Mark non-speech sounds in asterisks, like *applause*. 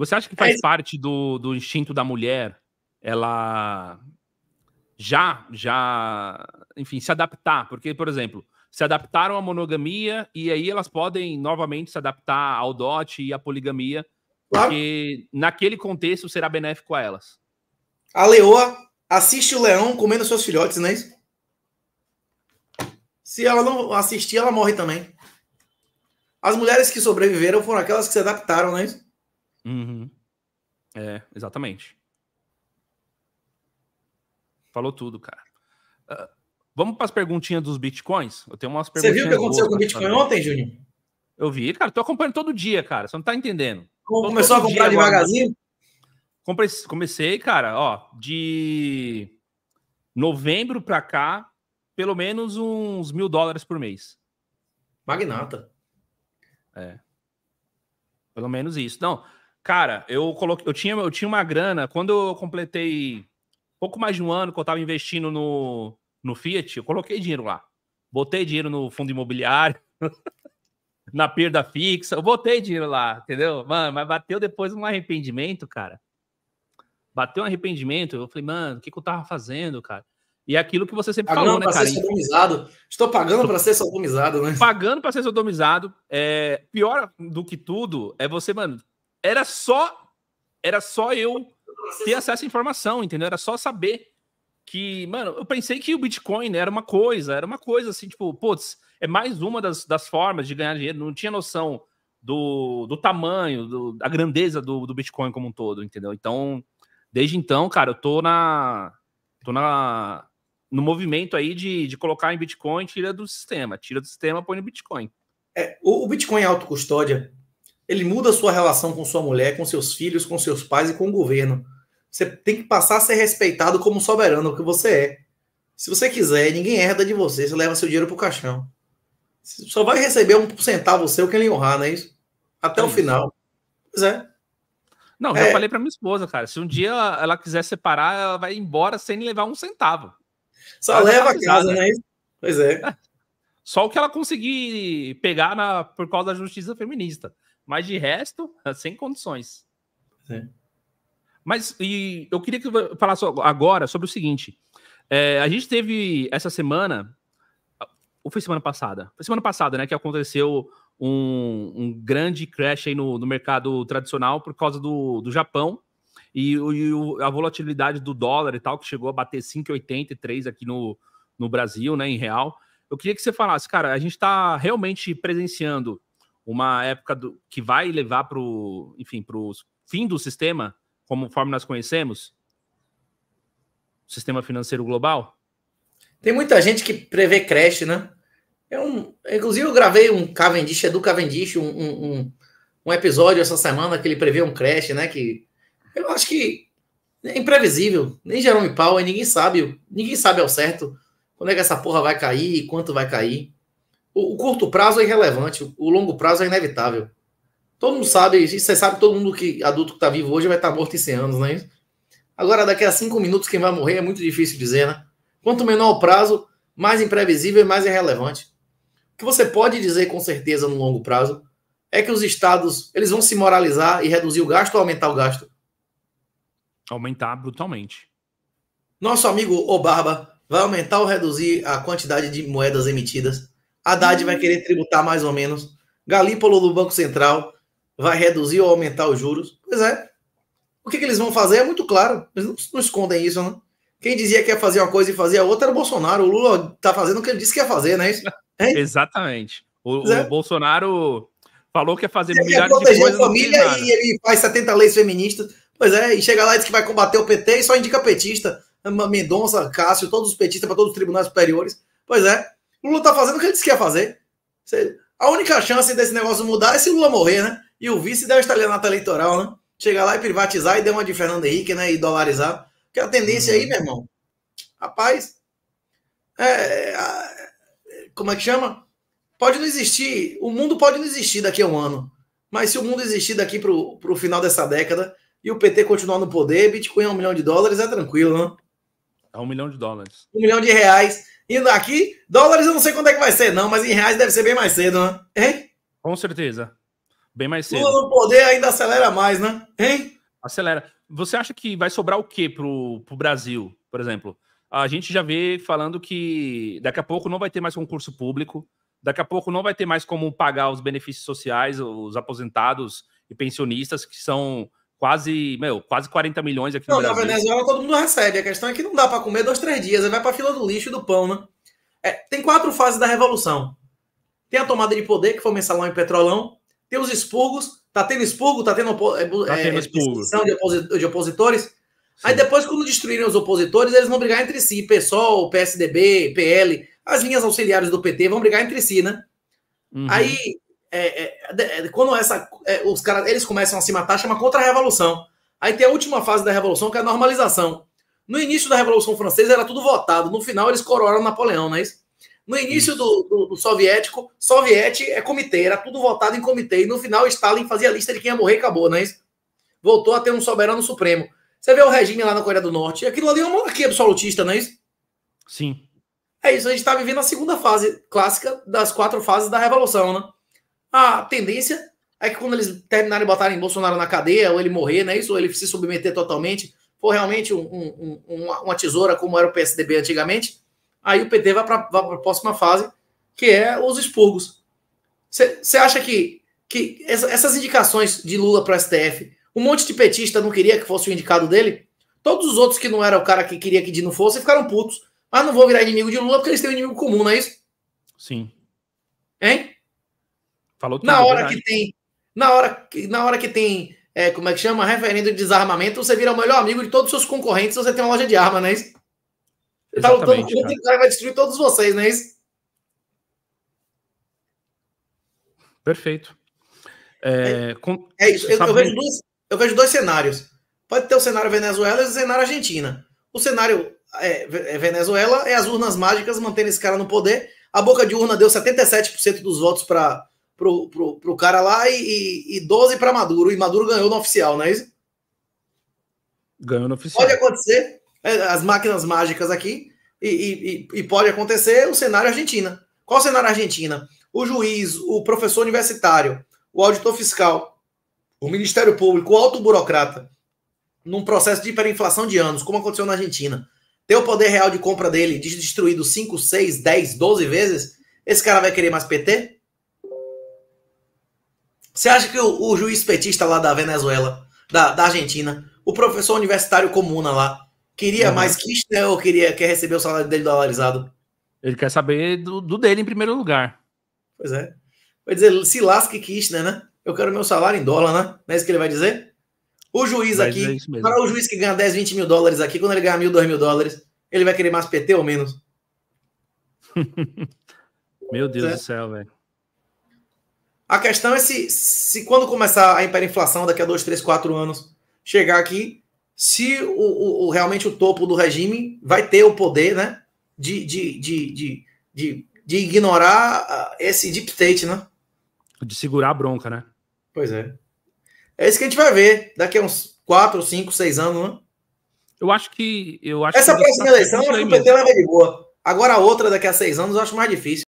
Você acha que faz é... parte do, do instinto da mulher ela já, já, enfim, se adaptar? Porque, por exemplo, se adaptaram à monogamia e aí elas podem novamente se adaptar ao dote e à poligamia, porque naquele contexto será benéfico a elas. A leoa assiste o leão comendo seus filhotes, não é isso? Se ela não assistir, ela morre também. As mulheres que sobreviveram foram aquelas que se adaptaram, não é isso? Uhum. É, exatamente. Falou tudo, cara. Uh, vamos para as perguntinhas dos bitcoins? Eu tenho umas perguntas. Você viu o que aconteceu com o Bitcoin ontem, Júnior? Eu vi, cara. Tô acompanhando todo dia, cara. Você não tá entendendo. começou a comprar né? devagarzinho? Comecei, cara, ó, de novembro para cá, pelo menos uns mil dólares por mês. Magnata. É. Pelo menos isso. Não, Cara, eu coloquei, eu tinha, eu tinha uma grana quando eu completei pouco mais de um ano que eu estava investindo no, no Fiat, eu coloquei dinheiro lá. Botei dinheiro no fundo imobiliário, *laughs* na perda fixa, eu botei dinheiro lá, entendeu? Mano, mas bateu depois um arrependimento, cara. Bateu um arrependimento, eu falei, mano, o que, que eu tava fazendo, cara? E é aquilo que você sempre pagando falou, né, cara? Ser sodomizado. Estou pagando para ser sodomizado, né? Pagando para ser sodomizado. É, pior do que tudo é você, mano, era só era só eu ter acesso à informação, entendeu? Era só saber que, mano, eu pensei que o Bitcoin era uma coisa, era uma coisa assim, tipo, putz, é mais uma das, das formas de ganhar dinheiro, não tinha noção do, do tamanho, do, da grandeza do, do Bitcoin como um todo, entendeu? Então, desde então, cara, eu tô na. tô na. no movimento aí de, de colocar em Bitcoin, tira do sistema, tira do sistema, põe no Bitcoin. É, o, o Bitcoin é autocustódia, ele muda a sua relação com sua mulher, com seus filhos, com seus pais e com o governo. Você tem que passar a ser respeitado como soberano, que você é. Se você quiser, ninguém herda de você, você leva seu dinheiro pro caixão. Você só vai receber um centavo seu que ele honrar, não é isso? Até é o isso. final. Pois é. Não, é. eu falei para minha esposa, cara, se um dia ela, quiser separar, ela vai embora sem levar um centavo. Só ela tá leva a casa, né? Pois é. *laughs* Só o que ela conseguir pegar na, por causa da justiça feminista. Mas de resto, *laughs* sem condições. É. Mas e eu queria que falar falasse agora sobre o seguinte. É, a gente teve essa semana, ou foi semana passada? Foi semana passada, né? Que aconteceu um, um grande crash aí no, no, mercado tradicional por causa do, do Japão e, e, a volatilidade do dólar e tal, que chegou a bater 5,83 aqui no, no Brasil, né? Em real. Eu queria que você falasse, cara, a gente está realmente presenciando uma época do, que vai levar para o, enfim, para o fim do sistema, conforme nós conhecemos? O sistema financeiro global? Tem muita gente que prevê creche, né? É um, inclusive, eu gravei um Cavendish, Edu Cavendish, um, um, um episódio essa semana que ele prevê um creche, né? Que eu acho que é imprevisível. Nem Jerome Powell, ninguém sabe. Ninguém sabe ao certo quando é que essa porra vai cair e quanto vai cair. O, o, curto prazo é irrelevante, o longo prazo é inevitável. Todo mundo sabe, você sabe todo mundo que adulto que está vivo hoje vai estar tá morto em 100 anos, não é Agora, daqui a cinco minutos, quem vai morrer é muito difícil dizer, né? Quanto menor o prazo, mais imprevisível e mais irrelevante. O que você pode dizer com certeza no longo prazo é que os estados eles vão se moralizar e reduzir o gasto ou aumentar o gasto? Aumentar brutalmente. Nosso amigo O Barba vai aumentar ou reduzir a quantidade de moedas emitidas? Haddad hum. vai querer tributar mais ou menos. Galípolo do Banco Central vai reduzir ou aumentar os juros. Pois é. O que, que eles vão fazer é muito claro. Eles não, não escondem isso, né? Quem dizia que ia fazer uma coisa e fazia outra era o Bolsonaro. O Lula tá fazendo o que ele disse que ia fazer, né? É *laughs* Exatamente. O, é. o Bolsonaro falou que ia fazer ele milhares ia de coisas. A família e ele faz 70 leis feministas. Pois é, e chega lá e diz que vai combater o PT e só indica petista. Mendonça, Cássio, todos os petistas para todos os tribunais superiores. Pois é, Lula tá fazendo o que ele disse que ia fazer. A única chance desse negócio mudar é se Lula morrer, né? E o vice der o estalionato eleitoral, né? Chegar lá e privatizar e dar uma de Fernando Henrique, né? E dolarizar. Porque a tendência aí, uhum. meu irmão, rapaz, é, como é que chama? Pode não existir, o mundo pode não existir daqui a um ano. Mas se o mundo existir daqui para o final dessa década e o PT continuar no poder, Bitcoin é um milhão de dólares, é tranquilo, né? É um milhão de dólares. Um milhão de reais. E daqui, dólares eu não sei quando é que vai ser, não, mas em reais deve ser bem mais cedo, né? Hein? Com certeza. Bem mais cedo. Lula no poder ainda acelera mais, né? Hein? Acelera. Você acha que vai sobrar o quê pro, pro Brasil, por exemplo? A gente já vê falando que daqui a pouco não vai ter mais concurso público, daqui a pouco não vai ter mais como pagar os benefícios sociais, os aposentados e pensionistas, que são quase, meu, quase 40 milhões aqui não, na Venezuela todo mundo recebe. A questão é que não dá para comer dois, três dias. Aí vai para fila do lixo e do pão, né? É, tem quatro fases da revolução. Tem a tomada de poder, que foi o mensalão e petrolão. Tem os expurgos. Tá tendo expurgo, tá tendo, opo... É, tá é, expurgo. De, opositores. De opositores. Sim. Aí depois, quando destruírem os opositores, eles vão brigar entre si. PSOL, PSDB, PL, as linhas auxiliares do PT vão brigar entre si, né? Uhum. Aí é, é, é, quando essa, é, os caras eles começam a se matar, chama contra-revolução. Aí tem a última fase da revolução, que é a normalização. No início da Revolução Francesa era tudo votado, no final eles coroaram Napoleão, não é isso? No início do, do, do, soviético, soviete é comitê, era tudo votado em comitê, e no final Stalin fazia a lista de quem ia morrer e acabou, não é isso? Voltou a ter um soberano supremo. Você vê o regime lá na Coreia do Norte, aquilo ali é uma monarquia absolutista, não é isso? Sim. É isso, a gente está vivendo a segunda fase clássica das quatro fases da Revolução, né? a tendência é que quando eles terminarem botarem Bolsonaro na cadeia, ou ele morrer, né? Isso, ou ele se submeter totalmente, for realmente um, um, um, uma tesoura como era o PSDB antigamente, aí o PT vai para a próxima fase, que é os expurgos. Você acha que, que essa, essas indicações de Lula para o STF, um monte de petista não queria que fosse o indicado dele? Todos os outros que não era o cara que queria que Dino fosse ficaram putos. Mas ah, não vou virar inimigo de Lula porque eles têm um inimigo comum, não é isso? Sim. Hein? Falou na é hora que tem, na hora que, na hora que tem, é, como é que chama, referendo de desarmamento, você vira o melhor amigo de todos os seus concorrentes. Você tem uma loja de arma, não é isso? Você tá lutando contra e o cara vai destruir todos vocês, não é isso? Perfeito. É, é com... é isso. Eu, eu, vejo dois, eu, vejo dois, cenários. Pode ter o cenário Venezuela e o cenário Argentina. O cenário é, é Venezuela é as urnas mágicas mantendo esse cara no poder. A boca de urna deu 77% dos votos para pro, pro, pro cara lá e, e 12 para Maduro. E Maduro ganhou no oficial, não é isso? Ganhou no oficial. Pode acontecer. É, as máquinas mágicas aqui. E, e, e pode acontecer o cenário Argentina. Qual o cenário Argentina? O juiz, o professor universitário, o auditor fiscal, o Ministério Público, o alto burocrata, num processo de hiperinflação de anos, como aconteceu na Argentina, ter o poder real de compra dele destruído 5, 6, 10, 12 vezes, esse cara vai querer mais PT? Você acha que o, o, juiz petista lá da Venezuela, da, da Argentina, o professor universitário comuna lá, queria uhum. mais Kirchner né? ou queria, quer receber o salário dele dolarizado? Ele quer saber do, do dele em primeiro lugar. Pois é. Vai dizer, se lasque Kirchner, né, né? Eu quero meu salário em dólar, né? Não é isso que ele vai dizer? O juiz vai aqui, para o juiz que ganha 10, 20 mil dólares aqui, quando ele ganhar mil, dois mil dólares, ele vai querer mais PT ou menos? *laughs* meu Deus é. do céu, velho. A questão é se, se quando começar a hiperinflação, daqui a dois, três, quatro anos, chegar aqui, se o, o, realmente o topo do regime vai ter o poder né, de, de, de, de, de ignorar ah, esse deep state, né? De segurar a bronca, né? Pois é. É isso que a gente vai ver daqui a uns quatro, cinco, seis anos, né? Eu acho que. Eu acho Essa que próxima eleição, eu acho que o PT leva de boa. Agora a outra daqui a seis anos, eu acho mais difícil.